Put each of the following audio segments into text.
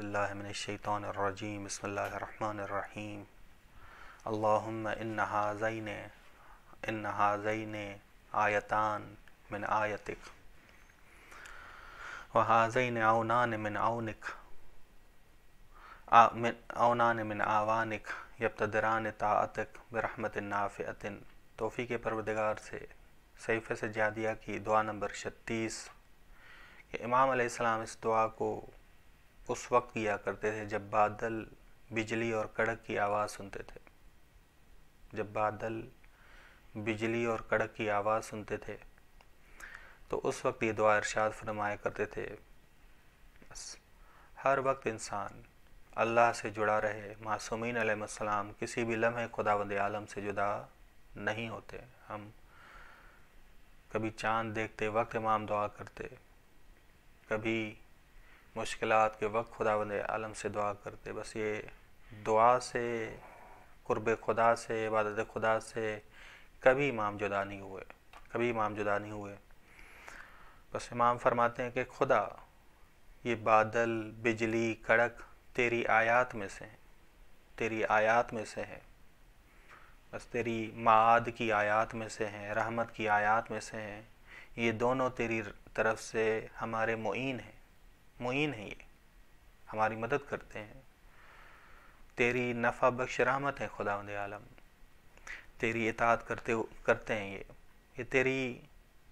अज़बिल्लाशैतरजीम बसमीम अल्लाम इन हाजैन इन हाजैन आयतान मिन आयतिक व हाजैन आउनान मिन आउनिक औनान मिन आवानिक यबतदरान ताअतक बरहमत नाफ़ियतिन तोफ़ी के परवदगार से सैफ़ से जादिया की दुआ नंबर छत्तीस इमाम आसमाम इस दुआ को उस वक्त किया करते थे जब बादल बिजली और कड़क की आवाज़ सुनते थे जब बादल बिजली और कड़क की आवाज़ सुनते थे तो उस वक्त ये दुआ इरशाद फरमाया करते थे बस हर वक्त इंसान अल्लाह से जुड़ा रहे मासूमिन किसी भी लम्हे खुदावंद आलम से जुदा नहीं होते हम कभी चांद देखते वक्त इमाम दुआ करते कभी मुश्किल के वक्त खुदा बंद आलम से दुआ करते बस ये दुआ से कुर्ब खुदा से इबादत खुदा से कभी इमाम जुदा नहीं हुए कभी इमाम जुदा नहीं हुए बस इमाम फरमाते हैं कि खुदा ये बादल बिजली कड़क तेरी आयात में से हैं तेरी आयात में से हैं बस तेरी माद की आयात में से हैं रहमत की आयात में से हैं ये दोनों तेरी तरफ से हमारे मुइन हैं मुइन है ये हमारी मदद करते हैं तेरी नफ़ा बख्श रहमत है खुदा आलम तेरी इतात करते करते हैं ये ये तेरी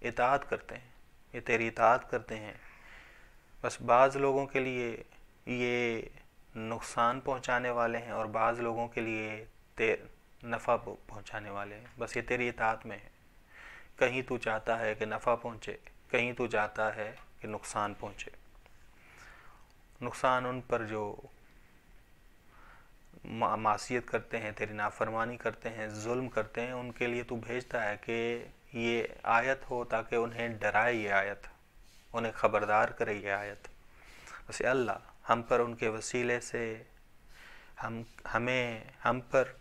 इतात करते हैं ये तेरी इतात करते हैं बस बाज़ लोगों के लिए ये नुकसान पहुंचाने वाले हैं और बाज़ लोगों के लिए ते नफ़ा पहुंचाने वाले हैं बस ये तेरी इतात में है कहीं तू चाहता है कि नफ़ा पहुंचे कहीं तू चाहता है कि नुकसान पहुंचे नुकसान उन पर जो मासीत करते हैं तेरी नाफरमानी करते हैं जुल्म करते हैं उनके लिए तू भेजता है कि ये आयत हो ताकि उन्हें डराए ये आयत उन्हें ख़बरदार करे ये आयत वैसे अल्लाह हम पर उनके वसीले से हम हमें हम पर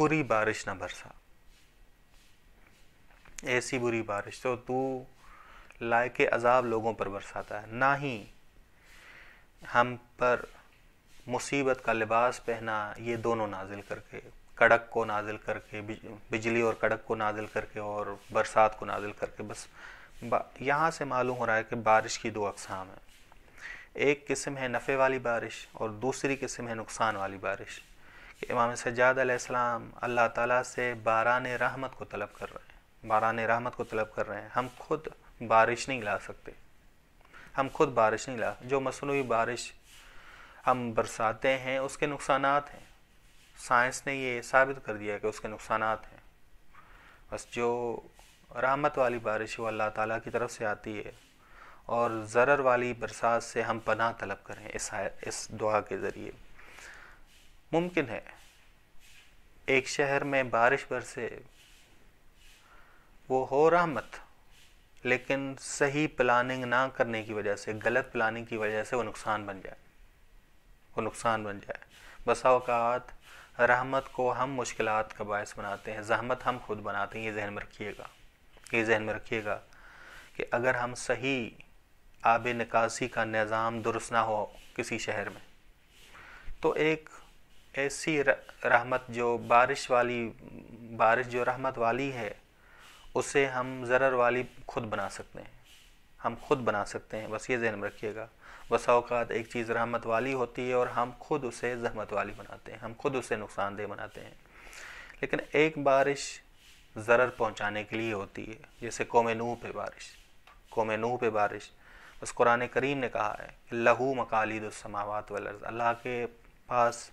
बुरी बारिश ना बरसा ऐसी बुरी बारिश तो तू लायक अजाब लोगों पर बरसाता है ना ही हम पर मुसीबत का लिबास पहना ये दोनों नाजिल करके कड़क को नाजिल करके बिजली और कड़क को नाजिल करके और बरसात को नाजिल करके बस यहाँ से मालूम हो रहा है कि बारिश की दो अकसाम हैं एक किस्म है नफ़े वाली बारिश और दूसरी किस्म है नुकसान वाली बारिश कि इमाम सज्जाद आसमाम अल्लाह ताला से बारान रहमत को तलब कर रहे हैं बारान रहमत को तलब कर रहे हैं हम खुद बारिश नहीं ला सकते हम खुद बारिश नहीं ला जो मसनू बारिश हम बरसाते हैं उसके नुकसान हैं साइंस ने ये साबित कर दिया कि उसके नुकसान हैं बस जो रहमत वाली बारिश वो अल्लाह ताला की तरफ से आती है और ज़र वाली बरसात से हम पनाह तलब करें इस इस दुआ के ज़रिए मुमकिन है एक शहर में बारिश बरसे वो हो रहमत लेकिन सही प्लानिंग ना करने की वजह से गलत प्लानिंग की वजह से वो नुकसान बन जाए वो नुकसान बन जाए बसा अवकात रहमत को हम मुश्किल का बायस बनाते हैं जहमत हम खुद बनाते हैं ये जहन में रखिएगा ये जहन में रखिएगा कि अगर हम सही आब निकासी का निज़ाम दुरुस्त ना हो किसी शहर में तो एक ऐसी रहमत जो बारिश वाली बारिश जो रहमत वाली है उसे हम ज़रर वाली खुद बना सकते हैं हम खुद बना सकते हैं बस ये जहन में रखिएगा बस अवकात एक चीज़ रहमत वाली होती है और हम खुद उसे जहमत वाली बनाते हैं हम खुद उसे नुकसानदेह बनाते हैं लेकिन एक बारिश ज़रर पहुंचाने के लिए होती है जैसे कौम नू पे बारिश कौम नू पे बारिश बस कुरान करीम ने कहा है कि लहू मकालिदसमावत वर्ज़ अल्लाह के पास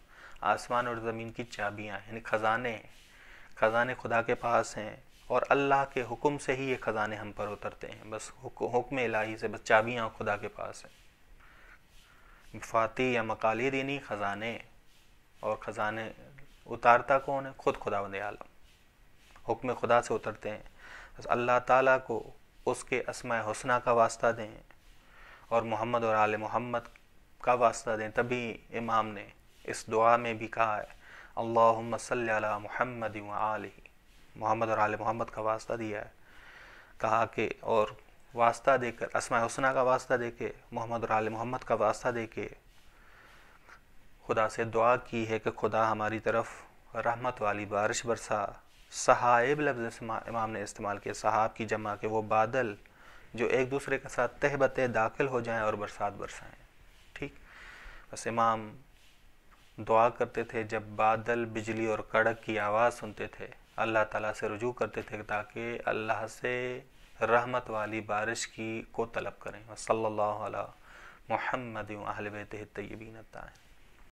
आसमान और ज़मीन की चाबियाँ हैं यानी ख़जाने हैं ख़जाने खुदा के पास हैं और अल्लाह के हुक्म से ही ये ख़जाने हम पर उतरते हैं बस हुक्म इलाही से बस चाबियाँ खुदा के पास है फाती या मकाली दीनी ख़जाने और ख़जाने उतारता कौन है खुद खुदा आलम हुक्म खुदा से उतरते हैं बस अल्लाह ताला को उसके असमा हसना का वास्ता दें और मोहम्मद और आल मोहम्मद का वास्ता दें तभी इमाम ने इस दुआ में भी कहा है अल्लाह सल महमद आलही मोहम्मद और आल मोहम्मद का वास्ता दिया है कहा कि और वास्ता देकर असमा हसना का वास्ता दे के मोहम्मद और आल मोहम्मद का वास्ता दे के खुदा से दुआ की है कि खुदा हमारी तरफ रहमत वाली बारिश बरसा सहाब लफ्ज़ इमाम ने इस्तेमाल किया सहाब की जमा के वो बादल जो एक दूसरे के साथ तह बतह दाखिल हो जाएं और बरसात बरसाएं ठीक बस इमाम दुआ करते थे जब बादल बिजली और कड़क की आवाज़ सुनते थे अल्लाह ताला से रजू करते थे ताकि अल्लाह से रहमत वाली बारिश की को तलब करें वसल महमद अहल तयबीन ताएँ